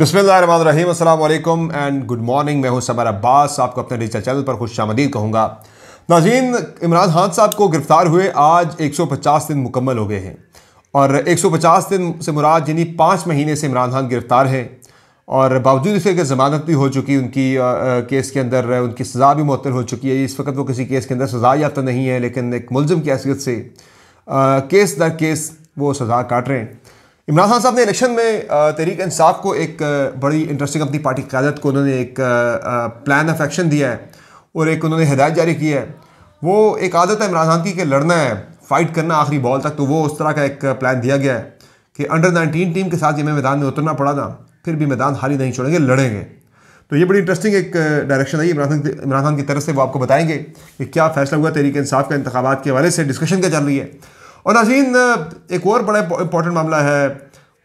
बसमीम and good morning मैं हूं समर अब्बास आपको अपने डिजिटल चैनल पर खुश आमदीद कहूँगा नाजीन इमरान खान साहब को गिरफ़्तार हुए आज 150 दिन मुकम्मल हो गए हैं और 150 दिन से मुराद यानी पाँच महीने से इमरान खान गिरफ़्तार हैं और बावजूद इसके कि ज़मानत भी हो चुकी उनकी केस के अंदर उनकी सज़ा भी मुतर हो चुकी है इस वक्त वो किसी केस के अंदर सज़ा याफ्ता नहीं है लेकिन एक मुलम की हैसियत से केस दर केस वो सज़ा काट रहे हैं इमरान खान साहब ने इलेक्शन में तहरीक इंसाफ को एक बड़ी इंटरेस्टिंग अपनी पार्टी क्यादत को उन्होंने एक प्लान ऑफ एक्शन दिया है और एक उन्होंने हिदायत जारी की है वो एक आदत है इमरान खान की कि लड़ना है फ़ाइट करना आखिरी बॉल तक तो वो उस तरह का एक प्लान दिया गया है कि अंडर नाइनटीन टीम के साथ हमें मैदान में उतरना पड़ा ना फिर भी मैदान हारी नहीं छोड़ेंगे लड़ेंगे तो ये बड़ी इंटरेस्टिंग एक डायरेक्शन आई इमरान खान इमरान खान की तरफ से वो आपको बताएंगे कि क्या फैसला हुआ तहरीक इंसाफ का इंतबात के हवाले से डिस्कशन क्या चल रही है और नाजीन एक और बड़ा इंपॉर्टेंट मामला है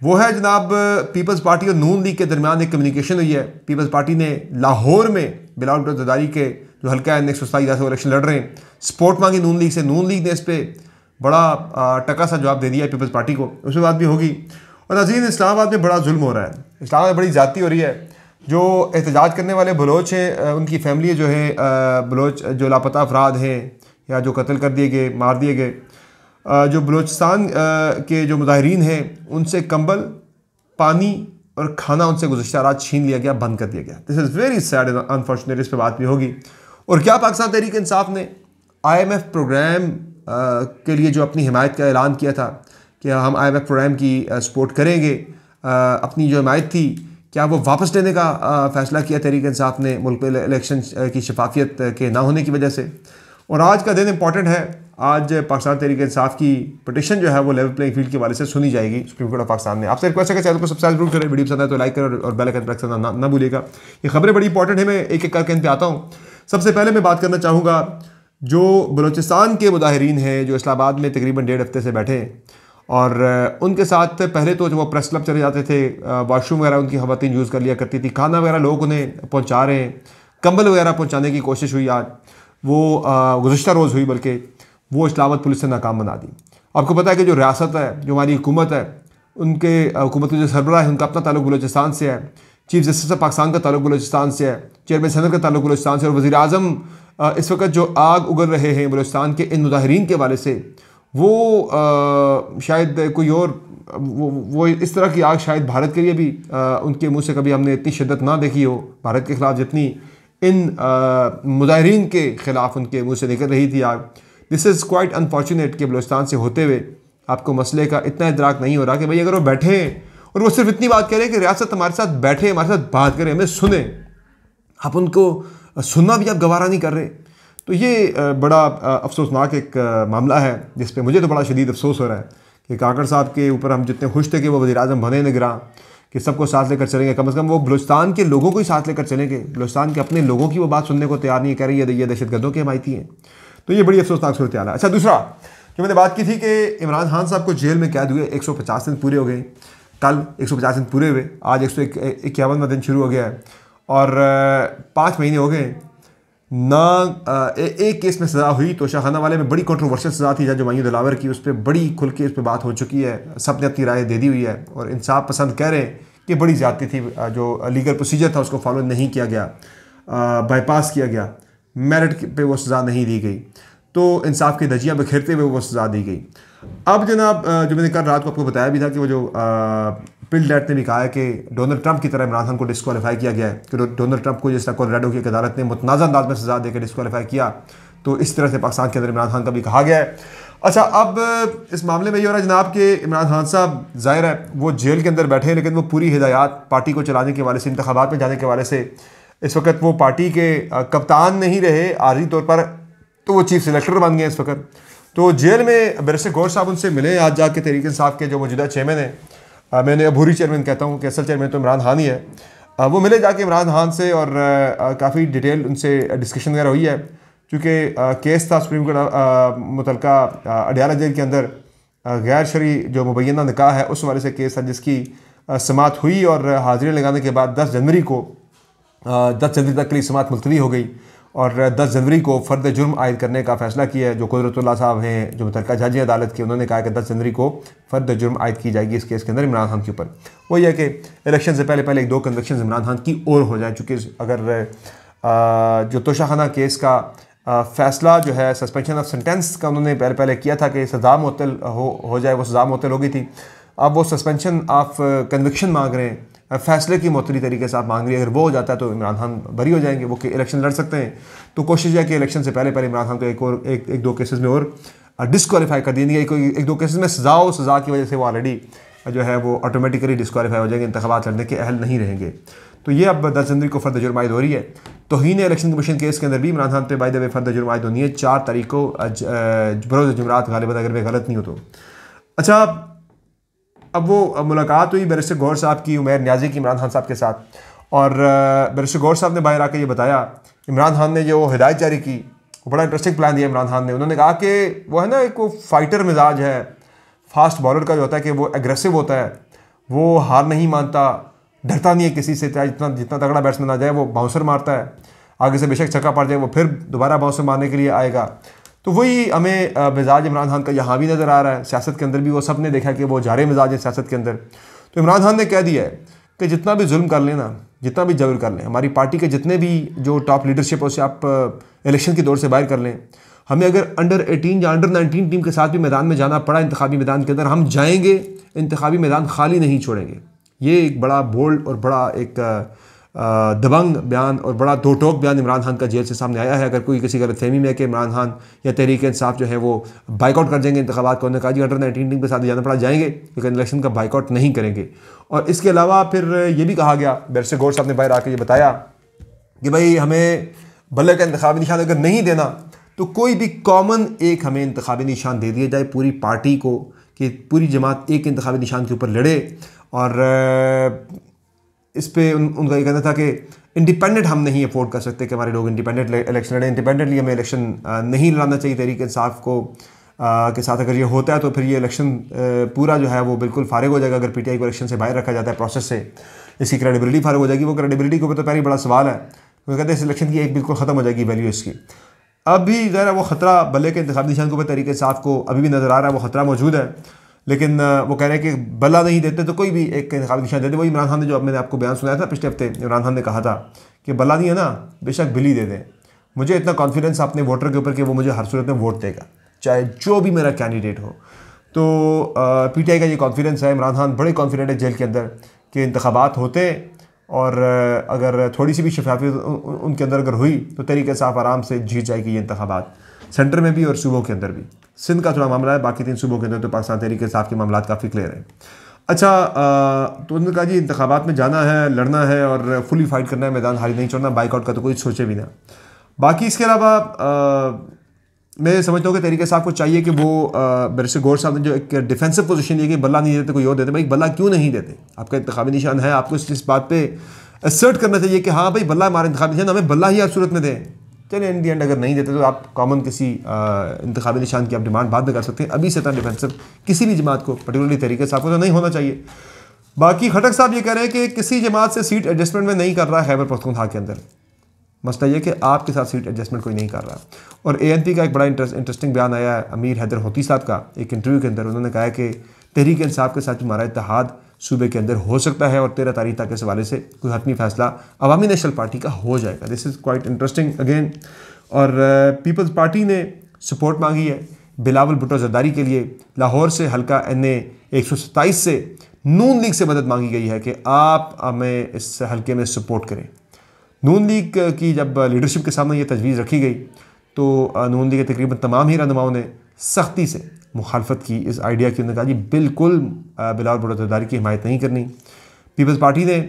वो है जनाब पीपल्स पार्टी और नून लीग के दरमियान एक कम्युनिकेशन हुई है पीपल्स पार्टी ने लाहौर में बिलाल जदारी के जो हल्का है नेक्स्ट उस्ताद से इलेक्शन लड़ रहे हैं सपोर्ट मांगी नून लीग से नून लीग ने इस पर बड़ा टका सा जवाब दे दिया है पीपल्स पार्टी को उसमें बात भी होगी और नाजीन इस्लामाबाद में बड़ा जुल्म हो रहा है इस्लामाबाद बड़ी ज़्यादा हो रही है जो एहतजाज करने वाले बलोच हैं उनकी फैमिली जो है बलोच जो लापता अफराद हैं या जो कत्ल कर दिए गए मार दिए गए जो बलूचिस्तान के जो मुजाहरीन हैं उनसे कंबल पानी और खाना उनसे गुजशत रात छीन लिया गया बंद कर दिया गया this is very sad and unfortunate इस पर बात भी होगी और क्या पाकिस्तान तहरीक इंसाफ ने एफ़ प्रोग्राम के लिए जो अपनी हमायत का ऐलान किया था कि हम एफ प्रोग्राम की सपोर्ट करेंगे अपनी जो हमायत थी क्या वो वापस लेने का फैसला किया तहरीक इंसाफ ने मुल्क इलेक्शन की शफाफियत के ना होने की वजह से और आज का दिन इंपॉर्टेंट है आज पाकिस्तान तरीके इंसाफ की पटिशन जो है वो लेवल प्लेइंग फील्ड के वाले से सुनी जाएगी सुप्रीम कोर्ट ऑफ पाकिस्तान ने आपसे रिक्वेस्ट है चैनल को सब्सक्राइब जरूर करें वीडियो पसंद है तो लाइक करें और बेल आइकन रख करना ना भूलिएगा ये खबरें बड़ी इंपॉर्टेंट है मैं एक एक करके इन पर आता हूँ सबसे पहले मैं बात करना चाहूँगा जो बलोचिस्तान के मुजाहरीन हैं जो इस्लामाबाद में तकरीबन डेढ़ हफ्ते से बैठे और उनके साथ पहले तो जो वो प्रेस क्लब चले जाते थे वाशरूम वगैरह उनकी खवतिन यूज़ कर लिया करती थी खाना वगैरह लोग उन्हें पहुँचा रहे हैं कंबल वगैरह पहुँचाने की कोशिश हुई आज वो गुजशत रोज़ हुई बल्कि वो इस्लामाबाद पुलिस ने नाकाम बना दी आपको पता है कि जो रियासत है जो हमारी हुकूमत है उनके हुकूमत जो सरबराह है उनका अपना ताल्लुक बलोचिस्तान से है चीफ जस्टिस ऑफ पाकिस्तान का ताल्लुक बलोचिस्तान से है चेयरमैन सदर का ताल्लुक बलोचिस्तान से और वजी अजम इस वक्त जो आग उगल रहे हैं बलोचिस्तान के इन मुजाहरीन के वाले से वो आ, शायद कोई और वो वो इस तरह की आग शायद भारत के लिए भी आ, उनके मुँह से कभी हमने इतनी शिद्दत ना देखी हो भारत के खिलाफ जितनी इन uh, मुजाहरीन के ख़िलाफ़ उनके मुँह से निकल रही थी आग दिस इज़ क्वाइट अनफॉर्चुनेट कि बलोचिस्तान से होते हुए आपको मसले का इतना इतराक नहीं हो रहा कि भाई अगर वो बैठे हैं और वो सिर्फ इतनी बात करें कि रियासत हमारे साथ बैठे हमारे साथ बात करें हमें सुने आप उनको uh, सुनना भी आप गवारा नहीं कर रहे तो ये uh, बड़ा अफसोसनाक एक मामला है जिस पर मुझे तो बड़ा शदीद अफसोस हो रहा है कि काकड़ साहब के ऊपर हम जितने खुश थे कि वो वजी अजम बने निगरान कि सबको साथ लेकर चलेंगे कम अज़ कम वो बलुस्तान के लोगों को ही साथ लेकर चलेंगे बलुस्तान के अपने लोगों की वो बात सुनने को तैयार नहीं कह रही है ये दहशत गर्दों की हमायती हैं तो ये बड़ी अफसोसनाक सूरत है अच्छा दूसरा जो मैंने बात की थी कि इमरान खान साहब को जेल में कैद हुए एक सौ पचास दिन पूरे हो गए कल एक सौ पचास दिन पूरे हुए आज एक सौ इक्यावनवा दिन शुरू हो गया है और पाँच महीने हो गए ना ए, एक केस में सज़ा हुई तो शाहखाना वाले में बड़ी कंट्रोवर्शियल सज़ा थी जो मयूद दिलावर की उस पर बड़ी खुल के उस पर बात हो चुकी है सब ने अपनी राय दे दी हुई है और इंसाफ पसंद कह रहे हैं कि बड़ी ज़्यादती थी जो लीगल प्रोसीजर था उसको फॉलो नहीं किया गया बाईपास किया गया मेरिट पर वो सज़ा नहीं दी गई तो इंसाफ की धजियाँ बिखेरते हुए वो सज़ा दी गई अब जनाब जो मैंने कल रात को आपको बताया भी था कि वो जो बिल डेट ने भी कहा है कि डोनाल्ड ट्रंप की तरह इमरान खान को डिस्कवालीफाई किया गया है कि डोनाल्ड ट्रंप को जिस तरह कोलोराडो की अदालत ने मुतनाज़ अंदाज में सजा देकर डिस्कवालीफाई किया तो इस तरह से पाकिस्तान के अंदर इमरान खान का भी कहा गया है अच्छा अब इस मामले में ये हो रहा है जनाब कि इमरान खान साहब जाहिर है वो जेल के अंदर बैठे हैं लेकिन वो पूरी हिदायत पार्टी को चलाने के वाले से इंतबात में जाने के वाले से इस वक्त वो पार्टी के कप्तान नहीं रहे आर्जी तौर पर तो वो चीफ सेलेक्टर बन गए इस वक्त तो जेल में बरसे गौर साहब उनसे मिले आज जाके तहरीक साहब के जो मौजूदा चेयरमैन हैं मैंने अभूरी चेयरमैन कहता हूँ कि असल चेयरमैन तो इमरान खान ही है वो मिले जाके इमरान खान से और काफ़ी डिटेल उनसे डिस्कशन वगैरह हुई है चूँकि केस था सुप्रीम कोर्ट मुतलका अडियाला जेल के अंदर गैर शरी जो मुबैना निकाह है उस हवाले से केस था जिसकी समात हुई और हाजिरी लगाने के बाद दस जनवरी को दस जनवरी तक के लिए समात मुलतवी हो गई और 10 जनवरी को फ़र्द जुर्म आयद करने का फैसला किया है जो कुदरतुल्ला साहब हैं जो मुतरका जज अदालत की उन्होंने कहा कि 10 जनवरी को फ़र्द जुर्म आयद की जाएगी इस केस के अंदर इमरान खान के ऊपर वो यह कि इलेक्शन से पहले पहले एक दो कन्वेक्शन इमरान खान की ओर हो जाएँ चूँकि अगर आ, जो तोशाखाना केस का आ, फैसला जो है सस्पेंशन ऑफ सेंटेंस का उन्होंने पहले पहले किया था कि सजा मतल हो हो जाए वो सजा मुतल हो गई थी अब वो सस्पेंशन ऑफ कन्विक्शन मांग रहे हैं फैसले की मोतरी तरीके से आप मांग रही है अगर वो हो जाता है तो इमरान खान बरी हो जाएंगे वो इलेक्शन लड़ सकते हैं तो कोशिश है कि इलेक्शन से पहले पहले इमरान खान को एक और एक, एक दो केसेस में और डिसक्वालीफाई कर देंगे एक, एक दो केसेस में सजा और सजा की वजह से वो ऑलरेडी जो है वो ऑटोमेटिकली डिसक्वालीफाई हो जाएंगे इंतबात लड़ने के अहल नहीं रहेंगे तो ये अब दस जनवरी को फर्द जुर्मायद हो रही है तो ही ने इलेक्शन कमीशन केस के अंदर भी इमरान खान पे बाई दबे फर्द जुर्मायद होनी है चार तारीख को बरोज़ जुमरात गालिबा अगर मैं गलत नहीं हो तो अच्छा अब वो मुलाकात हुई बैरिस्टर गौर साहब की उमेर न्याजी की इमरान खान साहब के साथ और बैरिस्टर गौर साहब ने बाहर आकर ये बताया इमरान खान ने जो हिदायत जारी की वो बड़ा इंटरेस्टिंग प्लान दिया इमरान खान ने उन्होंने कहा कि वो है ना एक वो फाइटर मिजाज है फास्ट बॉलर का जो होता है कि वो एग्रेसिव होता है वो हार नहीं मानता डरता नहीं है किसी से चाहे जितना जितना तगड़ा बैट्समैन आ जाए वो बाउंसर मारता है आगे से बेशक छक्का पड़ जाए वो फिर दोबारा बाउंसर मारने के लिए आएगा तो वही हमें मिजाज इमरान खान का यहाँ भी नज़र आ रहा है सियासत के अंदर भी वो सब ने देखा कि वो जारे मिजाज है सियासत के अंदर तो इमरान खान ने कह दिया है कि जितना भी जुल्म कर लेना जितना भी जबर कर लें हमारी पार्टी के जितने भी जो टॉप लीडरशिप है उसे आप इलेक्शन की दौड़ से बाहर कर लें हमें अगर अंडर 18 या अंडर 19 टीम के साथ भी मैदान में जाना पड़ा इंतबी मैदान के अंदर हम जाएंगे इंतबी मैदान खाली नहीं छोड़ेंगे ये एक बड़ा बोल्ड और बड़ा एक दबंग बयान और बड़ा दो टोक बयान इमरान खान का जेल से सामने आया है अगर कोई किसी फहमी में है कि इमरान खान या तहरीक इंसाफ जो है वो बाइकआउट कर जाएंगे इंतबात को उन्होंने कहा जी अंडर नाइनटीन टीम के साथ जाना पड़ा जाएंगे लेकिन इलेक्शन का बाइकआउट नहीं करेंगे और इसके अलावा फिर ये भी कहा गया बैरसे गौर साहब ने बाहर आकर ये बताया कि भाई हमें बल्ले का इंतबी निशान अगर नहीं देना तो कोई भी कॉमन एक हमें इंतबी निशान दे दिया जाए पूरी पार्टी को कि पूरी जमात एक इंतबी निशान के ऊपर लड़े और इस पर उन, उनका ये कहना था कि इंडिपेंडेंट हम नहीं अफोर्ड कर सकते कि हमारे लोग इंडिपेंडेंट इलेक्शन लड़ें इंडिपेंडेंटली हमें इलेक्शन नहीं लड़ाना चाहिए तहरीक इंसाफ को आ, के साथ अगर ये होता है तो फिर ये इलेक्शन पूरा जो है वो बिल्कुल फारिग हो जाएगा अगर पीटीआई को इलेक्शन से बाहर रखा जाता है प्रोसेस से इसकी क्रेडिबिलिटी फारिग हो जाएगी वो क्रेडिबिलिटी के ऊपर तो पहले बड़ा सवाल है वो कहते हैं इस इलेक्शन की एक बिल्कुल ख़त्म हो जाएगी वैल्यू इसकी अब भी ज़रा वो ख़तरा भले के इंतबी निशान के ऊपर तरीके साफ को अभी भी नज़र आ रहा है वो ख़तरा मौजूद है लेकिन वो कह रहे हैं कि बला नहीं देते तो कोई भी एक इंतबी निशान देते वही इमरान खान ने जो मैंने आपको बयान सुनाया था पिछले हफ्ते इमरान खान ने कहा था कि बला नहीं है ना बेशक बिल ही दे दें मुझे इतना कॉन्फिडेंस अपने वोटर के ऊपर कि वो मुझे हर सूरत में वोट देगा चाहे जो भी मेरा कैंडिडेट हो तो पी टी आई का ये कॉन्फिडेंस है इमरान खान बड़े कॉन्फिडेंट है जेल के अंदर कि इंतबात होते और अगर थोड़ी सी भी शफाफियत उनके अंदर अगर हुई तो तरीके से आप आराम से जीत जाएगी ये इंतबात सेंटर में भी और सूबों के अंदर भी सिंध का थोड़ा मामला है बाकी तीन सूबों के अंदर तो पाकिस्तान तहरीक साहब के मामला काफ़ी क्लियर हैं अच्छा तो उन्होंने कहा जी इंतबात में जाना है लड़ना है और फुली फाइट करना है मैदान हारी नहीं छोड़ना बाइकआउट का तो कोई सोचे भी ना बाकी इसके अलावा मैं समझता हूँ कि तरीके साहब को चाहिए कि वो बरसे गौर साहब ने जो एक डिफेंसिव पोजीशन ली कि बल्ला नहीं देते कोई और देते भाई बल्ला क्यों नहीं देते आपका इंतबी निशान है आपको इस बात पर असर्ट करना चाहिए कि हाँ भाई बल्ला हमारा इंतबी निशान हमें बल्ला ही आप सूरत में दें चले इन दी एंड अगर नहीं देते तो आप कॉमन किसी इंतबी निशान की आप डिमांड बाद में कर सकते हैं अभी से इतना डिफेंसिव किसी भी जमात को पर्टिकुलरली तरीके से आपको तो नहीं होना चाहिए बाकी खटक साहब ये कह रहे हैं कि किसी जमात से सीट एडजस्टमेंट में नहीं कर रहा है खैबर के अंदर मसला यह कि आपके साथ सीट एडजस्टमेंट कोई नहीं कर रहा और ए एन पी का एक बड़ा इंटरेस्ट इंटरेस्टिंग बयान आया है अमीर हैदर होती साहब का एक इंटरव्यू के अंदर उन्होंने कहा कि तहरीक इंसाफ के साथ हमारा इतिहाद सूबे के अंदर हो सकता है और तेरह तारीख तक इस हवाले से कोई हतमी फैसला अवामी नेशनल पार्टी का हो जाएगा this is quite interesting again और पीपल्स पार्टी ने सपोर्ट मांगी है बिलावल भुटो जरदारी के लिए लाहौर से हल्का एन ए एक सौ सत्ताईस से नून लीग से मदद मांगी गई है कि आप हमें इस हल्के में सपोर्ट करें नून लीग की जब लीडरशिप के सामने ये तजवीज़ रखी गई तो नून लीग के तकरीबन तमाम ही रहनुमाओं ने सख्ती से मुखालफत की इस आइडिया की अंदर कहा जी बिल्कुल बिलावल भुटो जरदारी की हमायत नहीं करनी पीपल्स पार्टी ने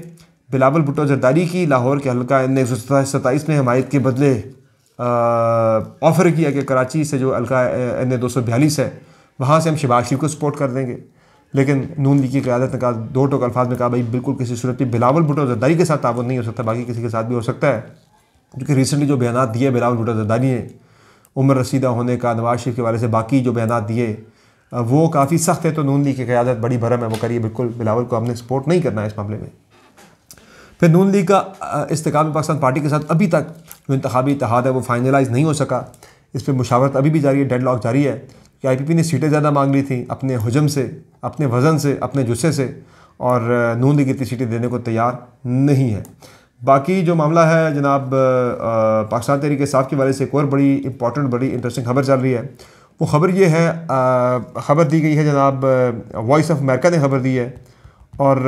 बिलावल भुटो जरदारी की लाहौर के हल्का ने एक में हमायत के बदले ऑफ़र किया कि कराची से जो हल्का एन ए दो सौ बयालीस है वहाँ से हम शिबाज शरीफ को सपोर्ट कर देंगे लेकिन नून लीग की क्यादत ने कहा दो टोक अल्फाज में कहा भाई बिल्कुल किसी सूरत में बिलावल भुटो जरदारी के साथ ताबन नहीं हो सकता बाकी किसी के साथ भी हो सकता है क्योंकि रिसेंटली जो बयान दिए बिलावल भुटो जरदारी ने उम्र रसीदा होने का नवाज शरीफ के वाले से बाकी जो बयान दिए वो काफ़ी सख्त है तो नून लीग की क़्यादत बड़ी भरम है वो करिए बिल्कुल बिलावल को हमने सपोर्ट नहीं करना है इस मामले में फिर नून लीग का इस्तकाम पाकिस्तान पार्टी के साथ अभी तक जो इंतबी इतिहाद है वो फाइनलाइज नहीं हो सका इस पर मुशावरत अभी भी जारी है डेड लॉक जारी है कि आई पी पी ने सीटें ज़्यादा मांग ली थी अपने हजम से अपने वज़न से अपने जुस्से से और नून लीग इतनी सीटें देने को तैयार नहीं है बाकी जो मामला है जनाब पाकिस्तान तहरीक साहब के वाले से एक और बड़ी इंपॉर्टेंट बड़ी इंटरेस्टिंग खबर चल रही है वो खबर ये है ख़बर दी गई है जनाब वॉइस ऑफ अमेरिका ने खबर दी है और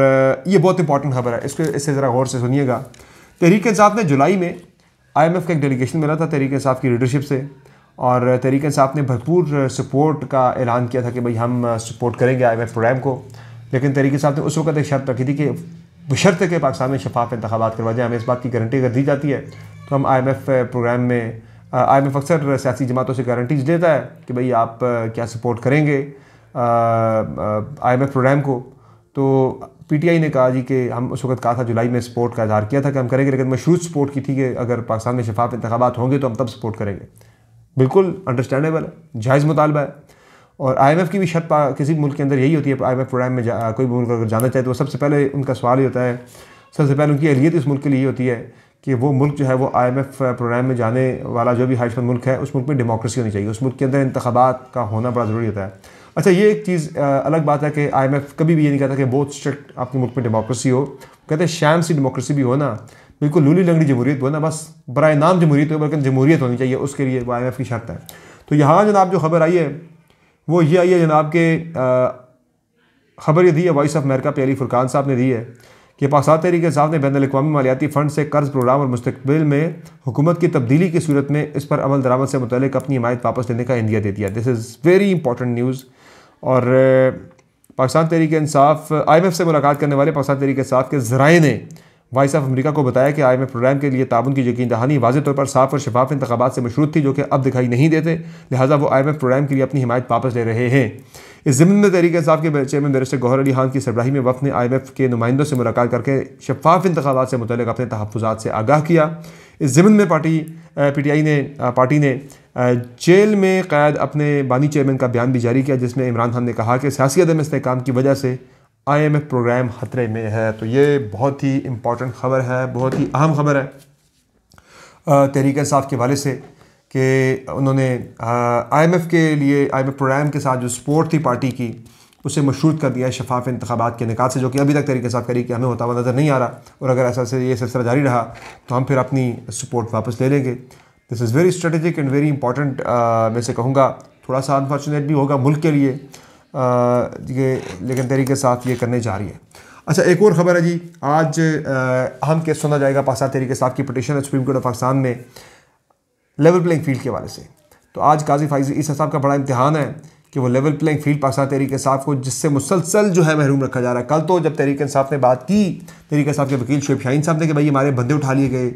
ये बहुत इंपॉर्टेंट खबर है इसके इससे ज़रा गौर से सुनिएगा तहरीक साहब ने जुलाई में आई एम एफ़ का एक डेलीगेशन मिला था तहरीक साहब की लीडरशिप से और तहरीक साहब ने भरपूर सपोर्ट का ऐलान किया था कि भाई हम सपोर्ट करेंगे आई एम एफ़ प्रोग्राम को लेकिन तहरीक साहब ने उस वक्त एक शर्त रखी थी कि बशर्त के पाकिस्तान में शफाफ इंतबात करवा जाए हमें इस बात की गारंटी अगर दी जाती है तो हम आई एम एफ़ प्रोग्राम में आई एम एफ अक्सर सियासी जमातों से गारंटीज लेता है कि भाई आप uh, क्या सपोर्ट करेंगे आई एम एफ प्रोग्राम को तो पी टी आई ने कहा जी कि हम उस वक्त कहा था जुलाई में सपोर्ट का इजहार किया था कि हम करेंगे लेकिन मशरूत सपोर्ट की थी कि अगर पाकिस्तान में शफाफ इंतबात होंगे तो हम तब सपोर्ट करेंगे बिल्कुल अंडरस्टैंडेबल है जायज़ मुतालबा है और आईएमएफ की भी शर्त किसी मुल्क के अंदर यही होती है आईएमएफ प्रोग्राम में जा, कोई मुल्क अगर जाना चाहे तो सबसे पहले उनका सवाल ही होता है सबसे पहले उनकी अहलियत इस मुल्क के लिए होती है कि वो मुल्क जो है वो आईएमएफ प्रोग्राम में जाने वाला जो भी हाइशमंद मुल्क है उस मुल्क में डेमोक्रेसी होनी चाहिए उस मुल्क के अंदर इंतबात का होना बड़ा ज़रूरी होता है अच्छा ये एक चीज़ अलग बात है कि एफ कभी भी ये नहीं कहता कि बहुत स्ट्रिक्ट आपके मुल्क में डेमोक्रेसी हो कहते हैं शाम सी डेमोक्रेसी भी हो ना बिल्कुल लूली लंगड़ी जमहूरीत हो ना बस बर नाम जमहूरीत हो बल्कि जमहूरीत होनी चाहिए उसके लिए वो आई की शर्त है तो यहाँ जनाब जो खबर आई है वो ये आई है जनाब के ख़बर ये दी है वॉइस ऑफ अमेरिका पे अली फुरकान साहब ने दी है कि पाकिस्तान तहरीक साहब ने बैन अवी मालियाती फ़ंड से कर्ज़ प्रोग्राम और मुस्तबिल में हुकूमत की तब्दीली की सूरत में इस पर अमल दरामद से मुतलक अपनी हिमायत वापस लेने का इंदिया दे दिया this is very important news और Pakistan Tehreek Insaf I M F से मुलाकात करने वाले पाकिस्तान तहरीक साहब के ज़राए ने वाइस ऑफ अमेरिका को बताया कि आई एम प्रोग्राम के लिए ताबन की यकीन दहानी वाज तौर पर साफ और शफाफ इंतबात से मशरूत थी जो कि अब दिखाई नहीं देते लिहाजा वो आई प्रोग्राम के लिए अपनी हमायत वापस ले रहे हैं इस ज़िम्न में तहरीक साहब के चेयरमैन बैरिस्टर गौहर अली खान की सरबराही में वफ ने आई एम एफ़ के नुमाइंदों से मुलाकात करके शफाफ इंतबात से मुतल अपने तहफ़ात से आगाह किया इस ज़मन में पार्टी पी टी आई ने पार्टी ने जेल में कैद अपने बानी चेयरमैन का बयान भी जारी किया जिसमें इमरान खान ने कहा कि सियासी अदम इसकाम की वजह से आईएमएफ प्रोग्राम ख़तरे में है तो ये बहुत ही इम्पॉर्टेंट ख़बर है बहुत ही अहम ख़बर है तहरीक साफ के वाले से कि उन्होंने आईएमएफ के लिए आईएमएफ प्रोग्राम के साथ जो सपोर्ट थी पार्टी की उसे मशरूत कर दिया है शफाफ इंतबात के निकात से जो कि अभी तक तरीके साफ करी कि हमें होता हुआ नज़र नहीं आ रहा और अगर ऐसा से ये सिलसिला जारी रहा तो हम फिर अपनी सपोर्ट वापस ले लेंगे this is very strategic and very important मैं से कहूँगा थोड़ा सा अनफॉर्चुनेट भी होगा मुल्क के लिए ये लेकिन तहरीक के साथ ये करने जा रही है अच्छा एक और ख़बर है जी आज अहम केस सुना जाएगा तेरी के साहब की पटिशन है सुप्रीम कोर्ट ऑफ पाकिस्तान में लेवल प्लेइंग फील्ड के हवाले से तो आज काजी फाइजी इस साहब का बड़ा इम्तहान है कि वो level playing field Pakistan Tehreek साहब को जिससे मुसलसल जो है महरूम रखा जा रहा है कल तो जब तरीके साहब ने बात की तरीके साहब के वकील शेफ शाहीन साहब ने कि भाई हमारे बंदे उठा लिए गए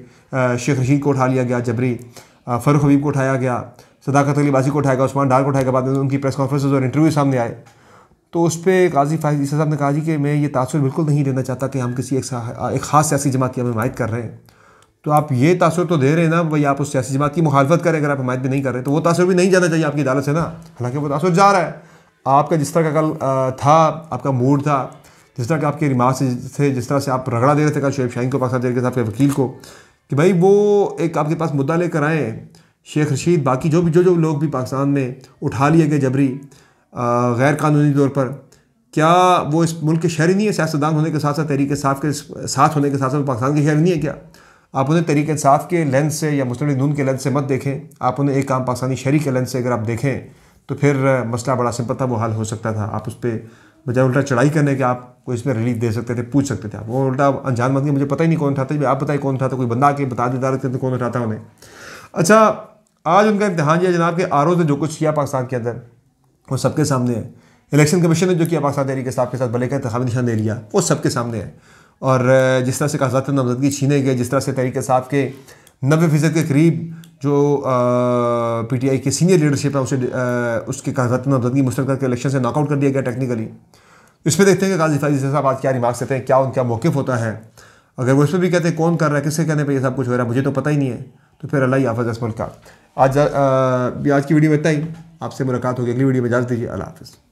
शेख रशीद को उठा लिया गया जबरी फ़रूख हबीब को उठाया गया सदाकत अली बासी को उठाया गया उस्मान डार को उठाया गया बाद में उनकी प्रेस कॉन्फ्रेंसेज और इंटरव्यू सामने आए तो उस पर काजी फायद ईसा साहब ने कहा जी कि मैं ये तासर बिल्कुल नहीं देना चाहता कि हम किसी एक, एक ख़ास सियासी जमात की हम हिमायत कर रहे हैं तो आप ये तासर तो दे रहे हैं ना भाई आप उस सियासी जमात की मुखालफत करें अगर आप हमायत भी नहीं कर रहे तो वो तासर भी नहीं जाना चाहिए आपकी अदालत से ना हालांकि वो तासर जा रहा है आपका जिस तरह का कल था आपका मूड था जिस तरह के आपके रिमार्क से थे जिस तरह से आप रगड़ा दे रहे थे कल शेब शाहीन को पाकिस्तान तरीके साहब के वकील को कि भाई वो एक आपके पास मुद्दा लेकर आए शेख रशीद बाकी जो भी जो जो लोग भी पाकिस्तान में उठा लिए गए जबरी गैर कानूनी तौर पर क्या वो इस मुल्क के शहरी नहीं है सियासतदान होने के साथ साथ तहरीक साफ के साथ होने के साथ साथ पाकिस्तान के शहरी नहीं है क्या आप उन्हें तरीके साफ के लेंस से या मुस्लिम नून के लेंस से मत देखें आप उन्हें एक आम पाकिस्तानी शहरी के लेंस से अगर आप देखें तो फिर मसला बड़ा सिंपल था वो हल हो सकता था आप उस पर बजाय उल्टा चढ़ाई करने के आप को इसमें रिलीफ दे सकते थे पूछ सकते थे आप वो उल्टा अनजान मत मुझे पता ही नहीं कौन था तो आप बताइए कौन था तो कोई बंदा आके बता दे दारत थे कौन उठाता उन्हें अच्छा आज उनका इम्तहान यह जनाब के आर ने जो कुछ किया पाकिस्तान के अंदर वो सबके सामने है इलेक्शन कमीशन ने जो किया पाकिस्तान तहरीक साहब के साथ भले का इंतबी निशान दे लिया वो सबके सामने है और जिस तरह से कागजात नामजदगी छीने गए जिस तरह से तहरीक साहब के नबे फ़ीसद के करीब जो पीटीआई के सीनियर लीडरशिप है उसे आ, उसकी रत्नदगी मुस्तर करके इलेक्शन से नॉकआउट कर दिया गया टेक्निकली इस पर देखते हैं कि गाजी फाजी साहब आज क्या रिमार्क्स देते हैं क्या उनका मौक़ होता है अगर वो इस पर भी कहते हैं कौन कर रहा है किसके कहने पर यह सब कुछ हो रहा है मुझे तो पता ही नहीं है तो फिर अल्लाह हाफ़ असमल मुल्क आज भी आज की वीडियो में इतना ही आपसे मुलाकात होगी अगली वीडियो में जान दीजिए अल्लाह हाफिज़